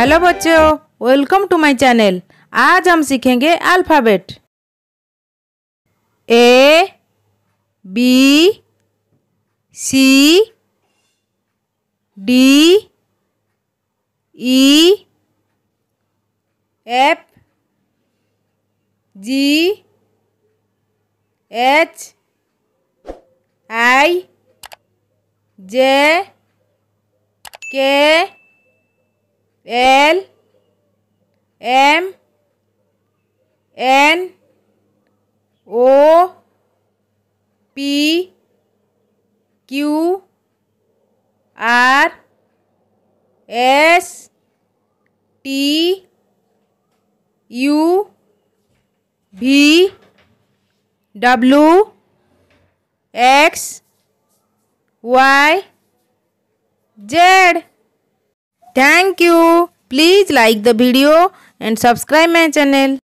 Hello बच्चों welcome to my channel आज हम सीखेंगे alphabet A B C D E F G H I J K L M N O P Q R S T U V W X Y Z Thank you. Please like the video and subscribe my channel.